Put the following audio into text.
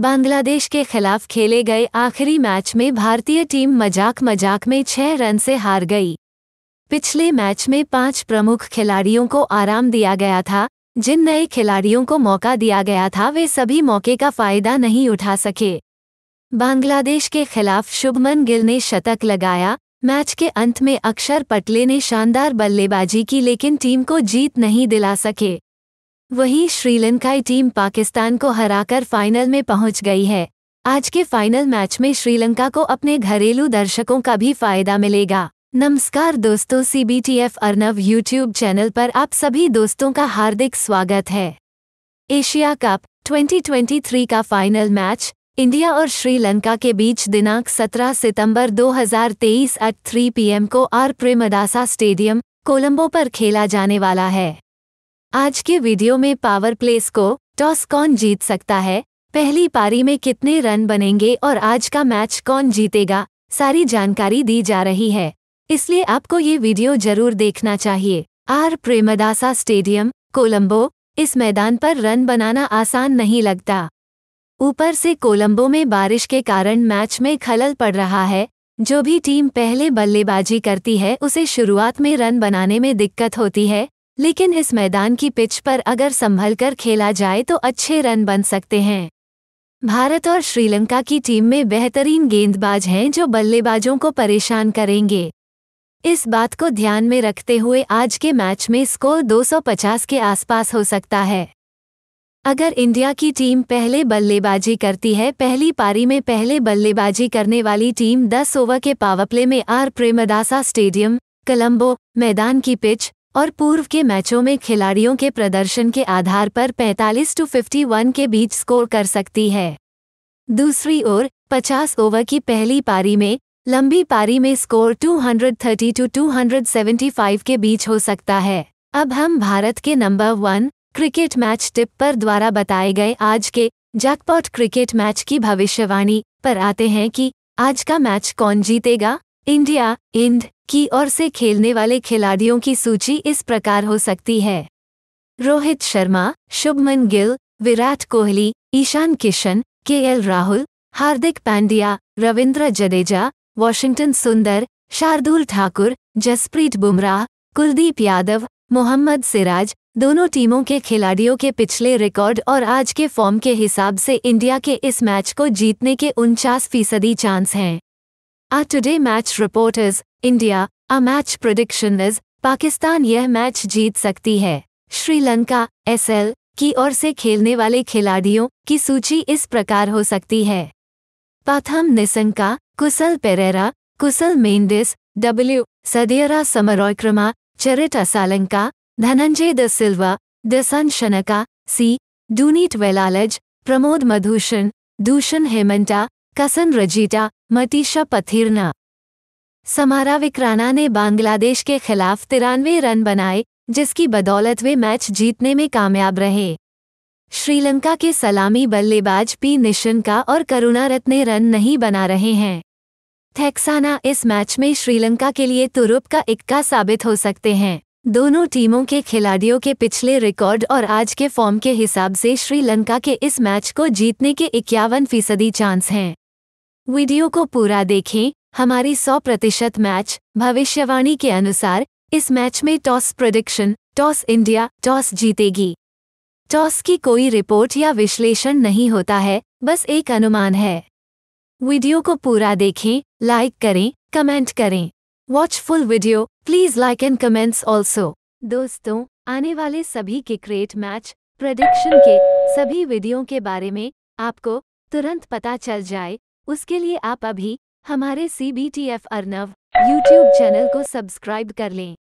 बांग्लादेश के खिलाफ खेले गए आखिरी मैच में भारतीय टीम मजाक मजाक में छह रन से हार गई पिछले मैच में पांच प्रमुख खिलाड़ियों को आराम दिया गया था जिन नए खिलाड़ियों को मौका दिया गया था वे सभी मौके का फायदा नहीं उठा सके बांग्लादेश के खिलाफ शुभमन गिल ने शतक लगाया मैच के अंत में अक्षर पटले ने शानदार बल्लेबाजी की लेकिन टीम को जीत नहीं दिला सके वहीं श्रीलंकाई टीम पाकिस्तान को हराकर फाइनल में पहुंच गई है आज के फाइनल मैच में श्रीलंका को अपने घरेलू दर्शकों का भी फायदा मिलेगा नमस्कार दोस्तों C B T F Arnav YouTube channel पर आप सभी दोस्तों का हार्दिक स्वागत है एशिया कप 2023 का फाइनल मैच इंडिया और श्रीलंका के बीच दिनांक 17 सितंबर 2023 एट थ्री पीएम को आर प्रेमदासा स्टेडियम कोलंबो पर खेला जाने वाला है आज के वीडियो में पावर प्लेस को टॉस कौन जीत सकता है पहली पारी में कितने रन बनेंगे और आज का मैच कौन जीतेगा सारी जानकारी दी जा रही है इसलिए आपको ये वीडियो जरूर देखना चाहिए आर प्रेमदासा स्टेडियम कोलंबो इस मैदान पर रन बनाना आसान नहीं लगता ऊपर से कोलंबो में बारिश के कारण मैच में खलल पड़ रहा है जो भी टीम पहले बल्लेबाजी करती है उसे शुरुआत में रन बनाने में दिक्कत होती है लेकिन इस मैदान की पिच पर अगर संभल कर खेला जाए तो अच्छे रन बन सकते हैं भारत और श्रीलंका की टीम में बेहतरीन गेंदबाज हैं जो बल्लेबाजों को परेशान करेंगे इस बात को ध्यान में रखते हुए आज के मैच में स्कोर 250 के आसपास हो सकता है अगर इंडिया की टीम पहले बल्लेबाजी करती है पहली पारी में पहले बल्लेबाजी करने वाली टीम 10 ओवर के पावरप्ले में आर प्रेमदासा स्टेडियम कलम्बो मैदान की पिच और पूर्व के मैचों में खिलाड़ियों के प्रदर्शन के आधार पर 45 टू 51 के बीच स्कोर कर सकती है दूसरी ओर 50 ओवर की पहली पारी में लंबी पारी में स्कोर 230 टू 275 के बीच हो सकता है अब हम भारत के number one cricket match tip पर द्वारा बताए गए आज के जैकपॉट क्रिकेट मैच की भविष्यवाणी पर आते हैं कि आज का मैच कौन जीतेगा इंडिया इंड की ओर से खेलने वाले खिलाड़ियों की सूची इस प्रकार हो सकती है Rohit Sharma Shubman Gill Virat Kohli Ishan Kishan K L Rahul Hardik Pandya Ravindra Jadeja Washington Sundar Shardul Thakur Jasprit Bumrah Kuldeep Yadav Mohammad Siraj दोनों टीमों के खिलाड़ियों के पिछले रिकॉर्ड और आज के फॉर्म के हिसाब से इंडिया के इस मैच को जीतने के उनचास फीसदी चांस हैं Our today match report is India. Our match prediction is Pakistan यह मैच जीत सकती है श्रीलंका एस एल की ओर से खेलने वाले खिलाड़ियों की सूची इस प्रकार हो सकती है पाथम निसंका कुसल पेरेरा कुसल मेंडिस डब्ल्यू सदियरा समरोक्रमा चरिट असालंका धनंजय द सिल्वा दसन शनका सी डूनीट वेलालज प्रमोद मधुषण दूषण हेमंटा कसन रजीटा मतीशा पथिरना समारा विक्राना ने बांग्लादेश के खिलाफ तिरानवे रन बनाए जिसकी बदौलत वे मैच जीतने में कामयाब रहे श्रीलंका के सलामी बल्लेबाज पी निशंका और करुणा रत्ने रन नहीं बना रहे हैं थेक्साना इस मैच में श्रीलंका के लिए तुरुप का इक्का साबित हो सकते हैं दोनों टीमों के खिलाड़ियों के पिछले रिकॉर्ड और आज के फॉर्म के हिसाब से श्रीलंका के इस मैच को जीतने के इक्यावन फीसदी चांस हैं वीडियो को पूरा देखें हमारी 100 प्रतिशत मैच भविष्यवाणी के अनुसार इस मैच में toss prediction toss India toss जीतेगी टॉस की कोई रिपोर्ट या विश्लेषण नहीं होता है बस एक अनुमान है वीडियो को पूरा देखें लाइक करें कमेंट करें watch full video please like and comments also दोस्तों आने वाले सभी क्रिकेट मैच प्रोडिक्शन के सभी वीडियो के बारे में आपको तुरंत पता चल जाए उसके लिए आप अभी हमारे C B T F Arnav YouTube channel को सब्सक्राइब कर लें